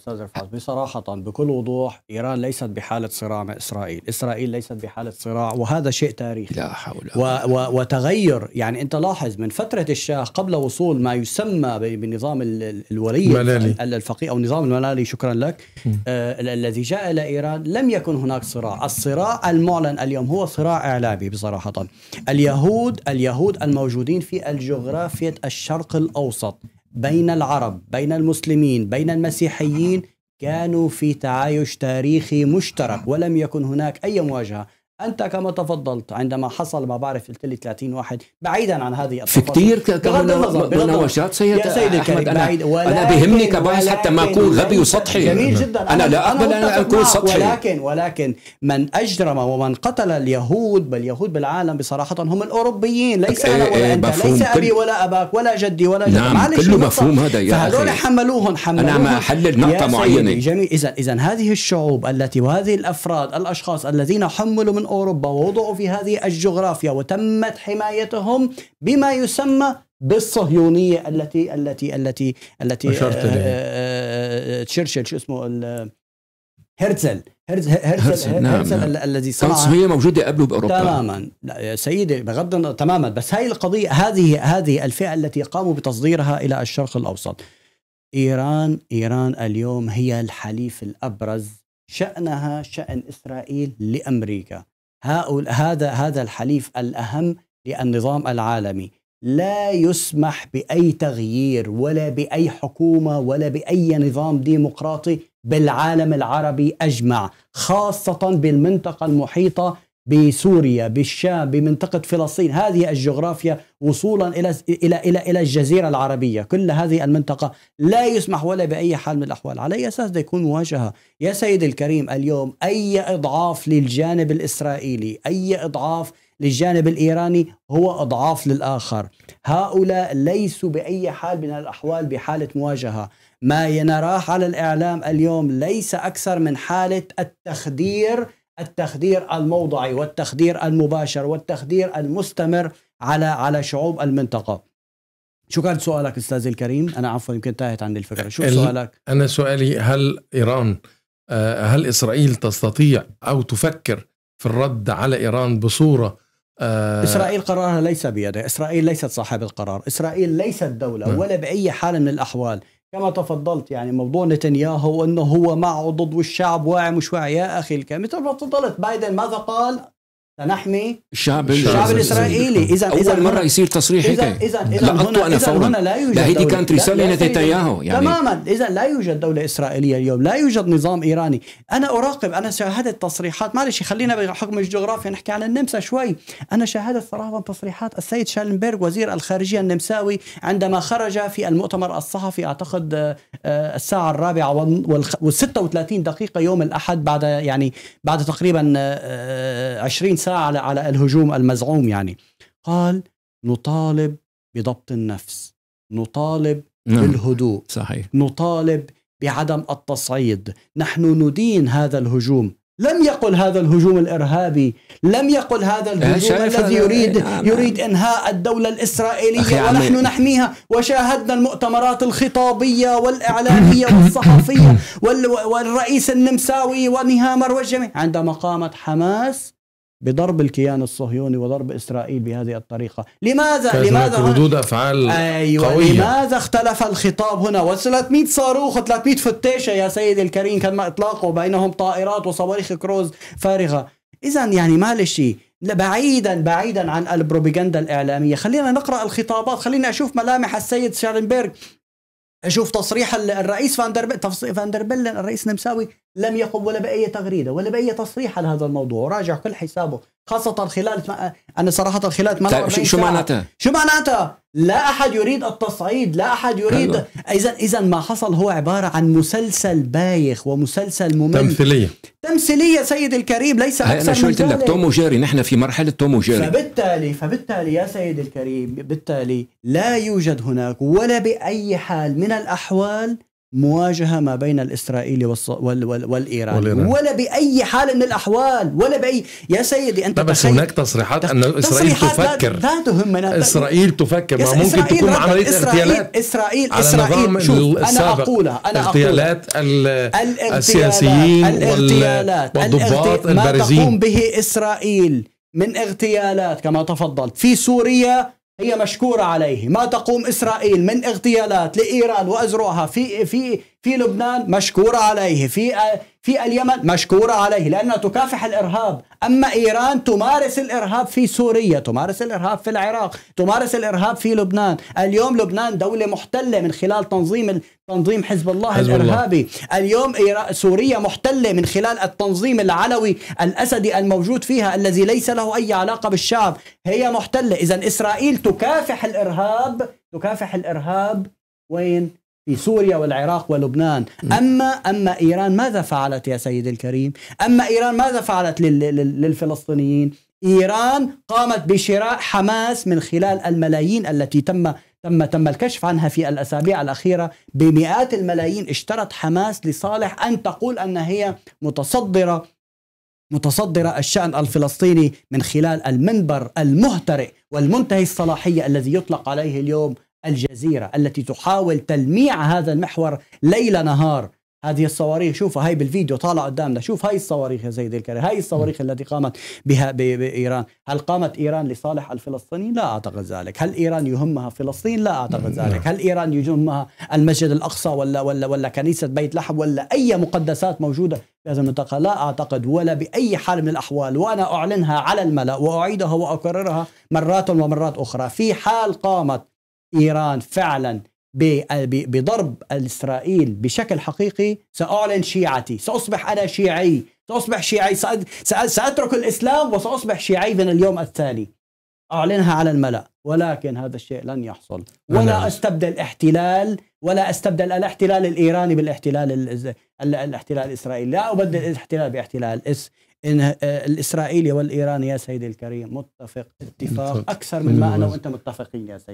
استاذ رفعت بصراحه بكل وضوح ايران ليست بحاله صراع مع اسرائيل، اسرائيل ليست بحاله صراع وهذا شيء تاريخي لا حول و و وتغير يعني انت لاحظ من فتره الشاه قبل وصول ما يسمى بنظام الولي الفقيه او نظام الملالي شكرا لك آه الذي جاء الى ايران لم يكن هناك صراع، الصراع المعلن اليوم هو صراع اعلامي بصراحه. اليهود اليهود الموجودين في الجغرافية الشرق الاوسط بين العرب بين المسلمين بين المسيحيين كانوا في تعايش تاريخي مشترك ولم يكن هناك أي مواجهة انت كما تفضلت عندما حصل ما بعرف قلت لي 30 واحد بعيدا عن هذه التفاصيل في كثير مناوشات سيد يا سيدي احمد أنا, أنا بهمني كباحث حتى ما اكون غبي وسطحي جميل جدا انا لا اقبل ان اكون سطحي ولكن ولكن من اجرم ومن قتل اليهود بل اليهود بالعالم بصراحه هم الاوروبيين ليس إيه، انا ولا إيه، انت ليس ابي ولا اباك ولا جدي ولا جدي نعم كله مفهوم هذا يا فهذول حملوهم حملوهم انا ما احلل نقطه معينه جميل اذا اذا هذه الشعوب التي وهذه الافراد الاشخاص الذين حملوا من أوروبا ووضعوا في هذه الجغرافيا وتمت حمايتهم بما يسمى بالصهيونية التي التي التي التي آه، آه، آه، تشرشل شو اسمه هرتزل هرتزل, هرتزل, نعم نعم. الذي صنع الصهيونية موجودة قبله بأوروبا تماما لا يا سيدي بغض النظر تماما بس هاي القضية هذه هذه الفئة التي قاموا بتصديرها إلى الشرق الأوسط إيران إيران اليوم هي الحليف الأبرز شأنها شأن إسرائيل لأمريكا هذا هذا الحليف الأهم للنظام العالمي لا يسمح بأي تغيير ولا بأي حكومة ولا بأي نظام ديمقراطي بالعالم العربي أجمع خاصة بالمنطقة المحيطة بسوريا بالشام بمنطقة فلسطين هذه الجغرافيا وصولا إلى, إلى, إلى, إلى الجزيرة العربية كل هذه المنطقة لا يسمح ولا بأي حال من الأحوال على أي أساس يكون مواجهة يا سيدي الكريم اليوم أي إضعاف للجانب الإسرائيلي أي إضعاف للجانب الإيراني هو إضعاف للآخر هؤلاء ليسوا بأي حال من الأحوال بحالة مواجهة ما ينراه على الإعلام اليوم ليس أكثر من حالة التخدير التخدير الموضعي والتخدير المباشر والتخدير المستمر على على شعوب المنطقه شو كان سؤالك استاذ الكريم انا عفوا يمكن تاهت عن الفكره شو سؤالك انا سؤالي هل ايران آه، هل اسرائيل تستطيع او تفكر في الرد على ايران بصوره آه اسرائيل قرارها ليس بيدها اسرائيل ليست صاحبه القرار، اسرائيل ليست دوله نعم. ولا باي حال من الاحوال، كما تفضلت يعني موضوع نتنياهو انه هو مع ضد والشعب واعي مش واعي يا اخي الكلام مثل ما تفضلت بايدن ماذا قال لنحمي الشعب, الشعب الاسرائيلي اذا اول مره يصير تصريح هيك اذا اذا هنا, أنا فورا. هنا لا يوجد هيدي كانت رساله نتنياهو يعني تماما اذا لا يوجد دوله اسرائيليه اليوم لا يوجد نظام ايراني انا اراقب انا شاهدت تصريحات معلش خلينا بحكم الجغرافيا نحكي عن النمسا شوي انا شاهدت صراحه تصريحات السيد شالنبرغ وزير الخارجيه النمساوي عندما خرج في المؤتمر الصحفي اعتقد آه، آه، الساعه الرابعه وال36 دقيقه يوم الاحد بعد يعني بعد تقريبا 20 سنه آه، على, على الهجوم المزعوم يعني قال نطالب بضبط النفس نطالب نعم. بالهدوء صحيح نطالب بعدم التصعيد نحن ندين هذا الهجوم لم يقل هذا الهجوم الارهابي، لم يقل هذا الهجوم الذي يريد يريد انهاء الدوله الاسرائيليه ونحن نحميها، وشاهدنا المؤتمرات الخطابيه والاعلاميه والصحفيه والرئيس النمساوي ونهامر والجميع، عندما قامت حماس بضرب الكيان الصهيوني وضرب اسرائيل بهذه الطريقه، لماذا لماذا ردود افعال أيوة قويه لماذا اختلف الخطاب هنا؟ و300 صاروخ و300 فتيشه يا سيدي الكريم كان ما اطلاقه بينهم طائرات وصواريخ كروز فارغه، اذا يعني ما شيء بعيدا بعيدا عن البروباغندا الاعلاميه، خلينا نقرا الخطابات، خلينا اشوف ملامح السيد شارنبرغ اشوف تصريح الرئيس فاندربل فاندر فاندربل الرئيس النمساوي لم يقم ولا بأي تغريدة ولا بأي تصريح على هذا الموضوع وراجع كل حسابه خاصة خلال أنا صراحة خلال 48 طيب، شو معناتها؟ شو معناتها؟ لا أحد يريد التصعيد لا أحد يريد إذا إذا ما حصل هو عبارة عن مسلسل بايخ ومسلسل ممل تمثيلية تمثيلية سيدي الكريم ليس أكثر أنا شو قلت لك توم وجيري نحن في مرحلة توم وجيري فبالتالي فبالتالي يا سيدي الكريم بالتالي لا يوجد هناك ولا بأي حال من الأحوال مواجهة ما بين الإسرائيلي والص... وال... وال... والإيراني والإيران. ولا بأي حال من الأحوال ولا بأي يا سيدي أنت بس تخيل... هناك تصريحات أن إسرائيل تفكر لا, لا تهمنا إسرائيل تفكر ما ممكن تكون عملية اغتيالات إسرائيل على إسرائيل شوف أنا أقولها أنا اغتيالات السياسيين الاغتيالات والضباط البارزين ما تقوم به إسرائيل من اغتيالات كما تفضلت في سوريا هي مشكورة عليه ما تقوم إسرائيل من اغتيالات لإيران وأزرعها في, في في لبنان مشكورة عليه في في اليمن مشكورة عليه لأنها تكافح الإرهاب أما إيران تمارس الإرهاب في سوريا تمارس الإرهاب في العراق تمارس الإرهاب في لبنان اليوم لبنان دولة محتلة من خلال تنظيم تنظيم حزب الله حزب الإرهابي الله. اليوم سوريا محتلة من خلال التنظيم العلوي الأسدي الموجود فيها الذي ليس له أي علاقة بالشعب هي محتلة إذا إسرائيل تكافح الإرهاب تكافح الإرهاب وين في سوريا والعراق ولبنان أما أما إيران ماذا فعلت يا سيدي الكريم أما إيران ماذا فعلت للفلسطينيين إيران قامت بشراء حماس من خلال الملايين التي تم تم تم الكشف عنها في الاسابيع الاخيره بمئات الملايين اشترت حماس لصالح ان تقول ان هي متصدره متصدره الشان الفلسطيني من خلال المنبر المهترئ والمنتهي الصلاحيه الذي يطلق عليه اليوم الجزيرة التي تحاول تلميع هذا المحور ليل نهار هذه الصواريخ شوفها هاي بالفيديو طالع قدامنا شوف هاي الصواريخ يا سيدي الكريم هاي الصواريخ التي قامت بها بإيران هل قامت إيران لصالح الفلسطينيين لا أعتقد ذلك هل إيران يهمها فلسطين لا أعتقد ذلك هل إيران يهمها المسجد الأقصى ولا ولا ولا كنيسة بيت لحم ولا أي مقدسات موجودة في المنطقة لا أعتقد ولا بأي حال من الأحوال وأنا أعلنها على الملأ وأعيدها وأكررها مرات ومرات أخرى في حال قامت ايران فعلا بضرب الاسرائيل بشكل حقيقي ساعلن شيعتي، ساصبح انا شيعي، ساصبح شيعي، ساترك الاسلام وساصبح شيعي من اليوم الثاني. اعلنها على الملا، ولكن هذا الشيء لن يحصل، ولا استبدل احتلال ولا استبدل الاحتلال الايراني بالاحتلال الاحتلال الاسرائيلي، لا ابدل الاحتلال باحتلال اس... إن آه، الاسرائيلي والايراني يا سيدي الكريم متفق اتفاق اكثر من ما انا وانت متفقين يا سيدي